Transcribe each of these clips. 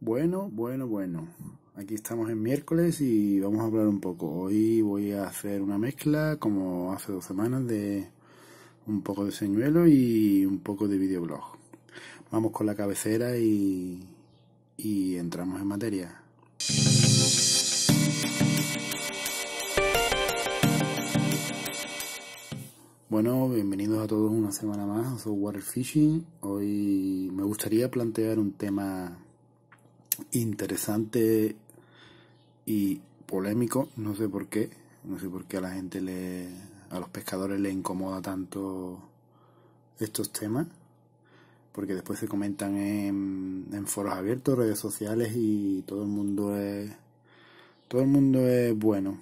Bueno, bueno, bueno. Aquí estamos en miércoles y vamos a hablar un poco. Hoy voy a hacer una mezcla, como hace dos semanas, de un poco de señuelo y un poco de videoblog. Vamos con la cabecera y, entramos en materia. Bueno, bienvenidos a todos una semana más a Software Fishing. Hoy me gustaría plantear un tema interesante y polémico, no sé por qué, no sé por qué a la gente le, a los pescadores le incomoda tanto estos temas, porque después se comentan en, en foros abiertos, redes sociales y todo el mundo es, todo el mundo es bueno,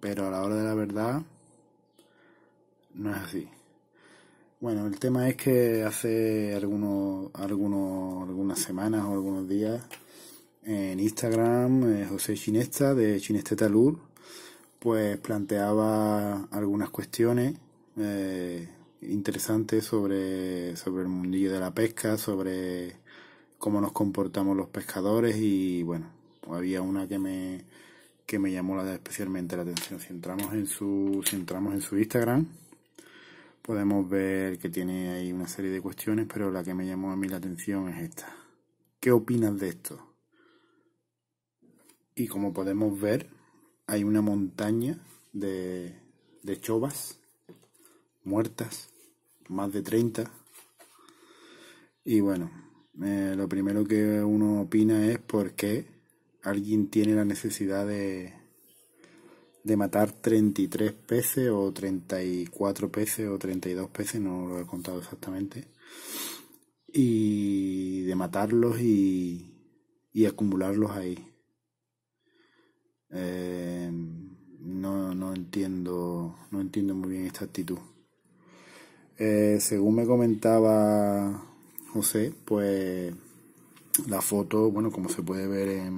pero a la hora de la verdad no es así. Bueno, el tema es que hace algunos, algunos, algunas semanas o algunos días en Instagram, eh, José Chinesta de Chinesteta Lur, pues planteaba algunas cuestiones eh, interesantes sobre, el mundillo de la pesca, sobre cómo nos comportamos los pescadores y bueno, había una que me, que me llamó la, especialmente la atención. en su, si entramos en su Instagram, podemos ver que tiene ahí una serie de cuestiones, pero la que me llamó a mí la atención es esta. ¿Qué opinas de esto? Y como podemos ver, hay una montaña de, de chovas muertas, más de 30. Y bueno, eh, lo primero que uno opina es por qué alguien tiene la necesidad de, de matar 33 peces o 34 peces o 32 peces, no lo he contado exactamente, y de matarlos y, y acumularlos ahí. Eh, no, no, entiendo, no entiendo muy bien esta actitud. Eh, según me comentaba José, pues la foto, bueno, como se puede ver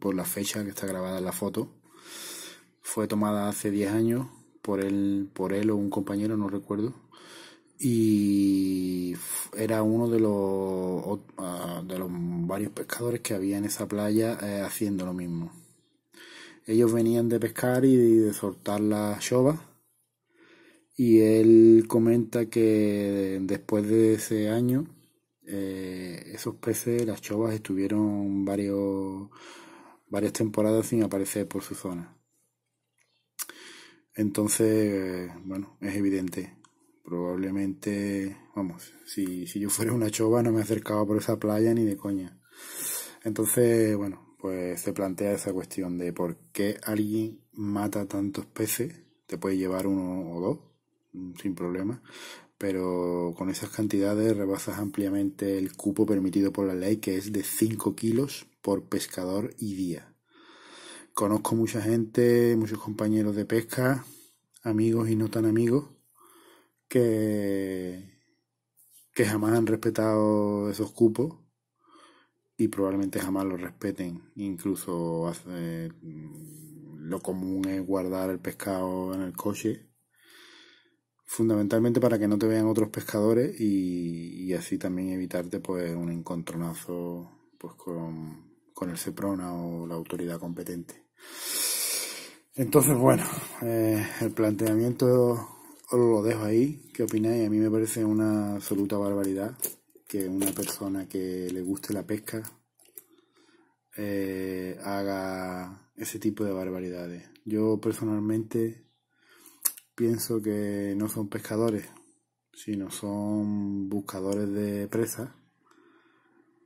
por la fecha que está grabada la foto, fue tomada hace 10 años por él, por él o un compañero, no recuerdo, y era uno de los, ah, de los varios pescadores que había en esa playa eh, haciendo lo mismo. Ellos venían de pescar y de, soltar las chovas y él comenta que después de ese año eh, esos peces, las chovas, estuvieron varios, varias temporadas sin aparecer por su zona. Entonces, bueno, es evidente probablemente, vamos, si, si yo fuera una chova no me acercaba por esa playa ni de coña. Entonces, bueno, pues se plantea esa cuestión de por qué alguien mata tantos peces, te puede llevar uno o dos, mm, sin problema, pero con esas cantidades rebasas ampliamente el cupo permitido por la ley, que es de 5 kilos por pescador y día. Conozco mucha gente, muchos compañeros de pesca, amigos y no tan amigos, que, que jamás han respetado esos cupos y probablemente jamás los respeten. Incluso eh, lo común es guardar el pescado en el coche, fundamentalmente para que no te vean otros pescadores y, así también evitarte pues un encontronazo pues con, el CEPRONA o la autoridad competente. Entonces, bueno, eh, el planteamiento os lo dejo ahí. ¿Qué opináis? A mí me parece una absoluta barbaridad que una persona que le guste la pesca eh, haga ese tipo de barbaridades. Yo personalmente pienso que no son pescadores, sino son buscadores de presas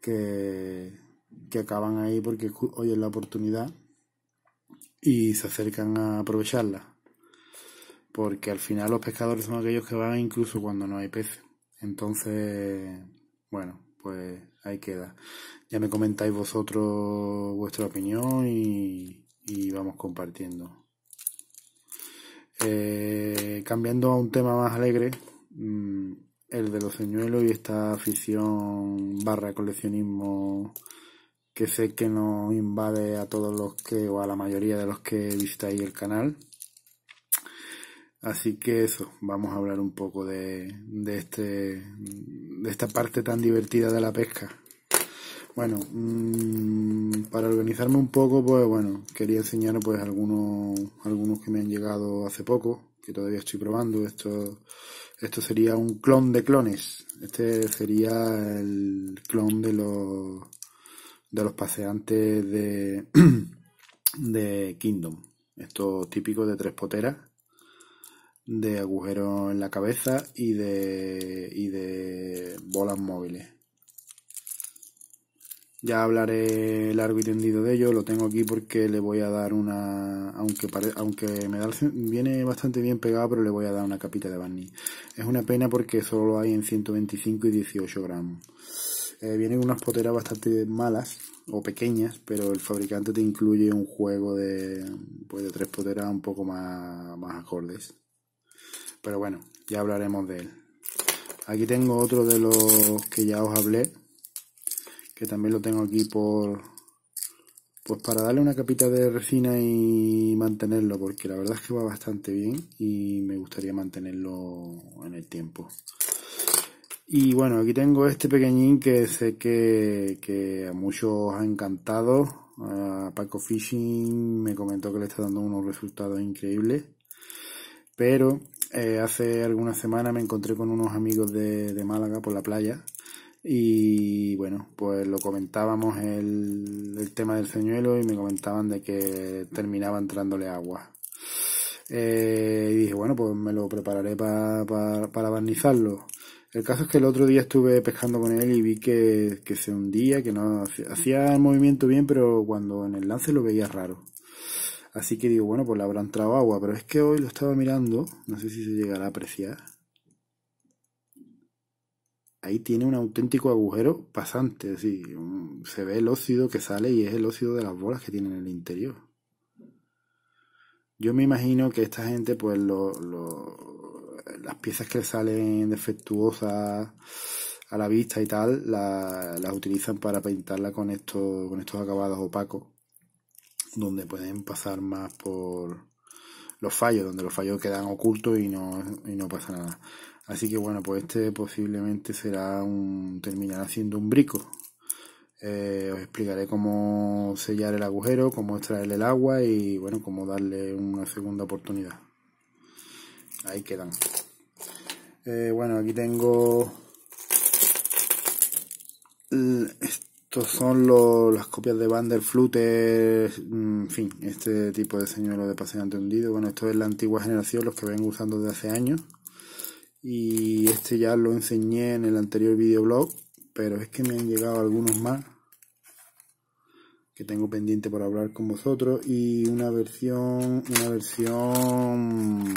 que, que acaban ahí porque hoy la oportunidad y se acercan a aprovecharla porque al final los pescadores son aquellos que van incluso cuando no hay peces. Entonces, bueno, pues ahí queda. Ya me comentáis vosotros vuestra opinión y, vamos compartiendo. Eh, cambiando a un tema más alegre, mm, el de los señuelos y esta afición barra coleccionismo que sé que nos invade a todos los que, o a la mayoría de los que visitáis el canal. Así que eso, vamos a hablar un poco de, de, este, de esta parte tan divertida de la pesca. Bueno, mm, para organizarme un poco, pues bueno, quería enseñaros pues algunos, algunos que me han llegado hace poco, que todavía estoy probando. Esto, esto sería un clon de clones. Este sería el clon de los, de los paseantes de, de Kingdom. Esto típico de tres poteras de agujeros en la cabeza y de, y de bolas móviles. Ya hablaré largo y tendido de ello, lo tengo aquí porque le voy a dar una, aunque, aunque me viene bastante bien pegado, pero le voy a dar una capita de barniz. Es una pena porque solo hay en 125 y 18 gramos. Eh, vienen unas poteras bastante malas o pequeñas, pero el fabricante te incluye un juego de, pues, de tres poteras un poco más acordes. Pero bueno, ya hablaremos de él. Aquí tengo otro de los que ya os hablé, que también lo tengo aquí por pues para darle una capita de resina y mantenerlo, porque la verdad es que va bastante bien y me gustaría mantenerlo en el tiempo. Y bueno, aquí tengo este pequeñín que sé que, que a muchos ha encantado. A ah, Paco Fishing me comentó que le está dando unos resultados increíbles. Pero eh, hace algunas semanas me encontré con unos amigos de, de, Málaga por la playa y bueno, pues lo comentábamos el, el, tema del señuelo y me comentaban de que terminaba entrándole agua. Eh, y dije, bueno, pues me lo prepararé para barnizarlo. El caso es que el otro día estuve pescando con él y vi que, que se hundía, que no hacía el movimiento bien, pero cuando en el lance lo veía raro. Así que digo, bueno, pues le habrán trabado agua, pero es que hoy lo estaba mirando, no sé si se llegará a apreciar. Ahí tiene un auténtico agujero pasante, decir, se ve el óxido que sale y es el óxido de las bolas que tiene en el interior. Yo me imagino que esta gente, pues las piezas que salen defectuosas a la vista y tal, las utilizan para pintarla con con estos acabados opacos donde pueden pasar más por los fallos, donde los fallos quedan ocultos y no, y no pasa nada. Así que bueno, pues este posiblemente será un. terminará siendo un brico. Eh, os explicaré cómo sellar el agujero, cómo extraer el agua y bueno, cómo darle una segunda oportunidad. Ahí quedan. Eh, bueno, aquí tengo estos son las copias de Vanderflute, mm, en fin, este tipo de señuelo de paseo hundido. Bueno, esto es la antigua generación, los que vengo usando desde hace años. Y este ya lo enseñé en el anterior videoblog, pero es que me han llegado algunos más que tengo pendiente por hablar con vosotros. Y una versión, una versión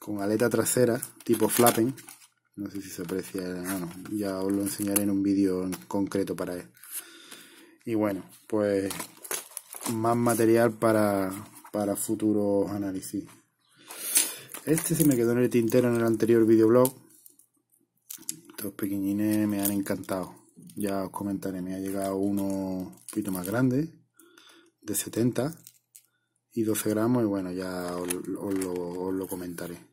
con aleta trasera, tipo flapping no sé si se aprecia, bueno, ah, ya os lo enseñaré en un vídeo en concreto para él. Y bueno, pues más material para, para futuros análisis. Este se me quedó en el tintero en el anterior videoblog. Estos pequeñines me han encantado. Ya os comentaré, me ha llegado uno un poquito más grande, de 70 y 12 gramos, y bueno, ya os lo comentaré.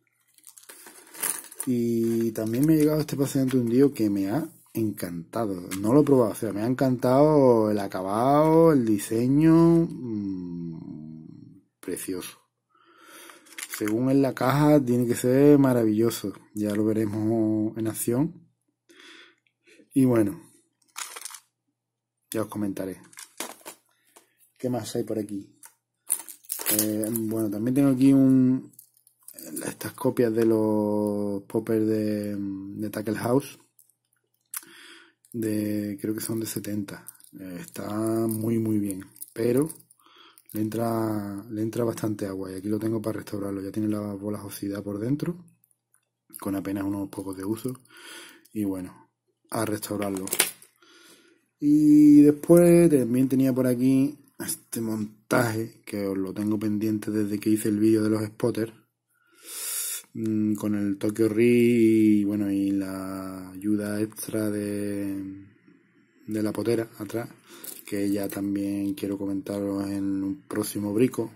Y también me ha llegado este paciente día que me ha encantado. No lo he probado, o sea, me ha encantado el acabado, el diseño. Mm, precioso. Según en la caja, tiene que ser maravilloso. Ya lo veremos en acción. Y bueno, ya os comentaré. ¿Qué más hay por aquí? Eh, bueno, también tengo aquí un, estas copias de los poppers de, de Tackle House de creo que son de 70 está muy muy bien pero le entra le entra bastante agua y aquí lo tengo para restaurarlo ya tiene las bolas oxidadas por dentro con apenas unos pocos de uso y bueno a restaurarlo y después también tenía por aquí este montaje que os lo tengo pendiente desde que hice el vídeo de los spotters Mm, con el Tokyo Ri y, bueno, y la ayuda extra de, la potera atrás, que ya también quiero comentaros en un próximo brico,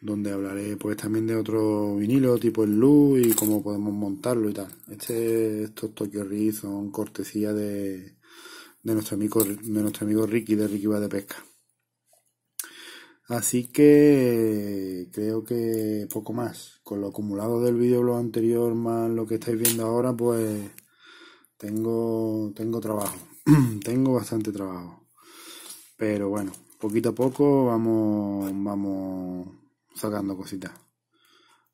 donde hablaré pues también de otro vinilo tipo el luz y cómo podemos montarlo y tal. Este, estos Tokyo Ri son cortesía de, de nuestro amigo de nuestro amigo Ricky de Ricky va de pesca. Así que creo que poco más con lo acumulado del lo anterior más lo que estáis viendo ahora, pues tengo, tengo trabajo. tengo bastante trabajo. Pero bueno, poquito a poco vamos, vamos sacando cositas.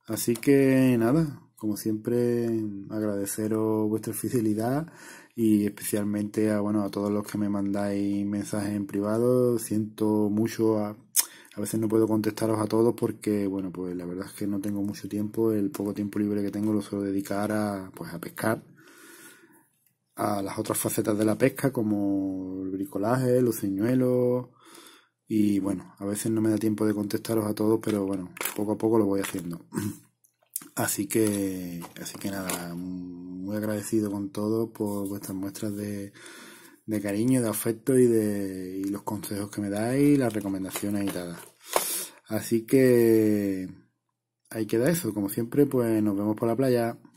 Así que nada, como siempre, agradeceros vuestra fidelidad y especialmente a, bueno, a todos los que me mandáis mensajes en privado. Siento mucho a a veces no puedo contestaros a todos porque, bueno, pues la verdad es que no tengo mucho tiempo. El poco tiempo libre que tengo lo suelo dedicar a, pues, a pescar, a las otras facetas de la pesca como el bricolaje, los ceñuelos. Y bueno, a veces no me da tiempo de contestaros a todos, pero bueno, poco a poco lo voy haciendo. Así que, así que nada, muy agradecido con todo por vuestras muestras de, de cariño, de afecto y de y los consejos que me dais, las recomendaciones y tal. Así que ahí queda eso. Como siempre, pues nos vemos por la playa.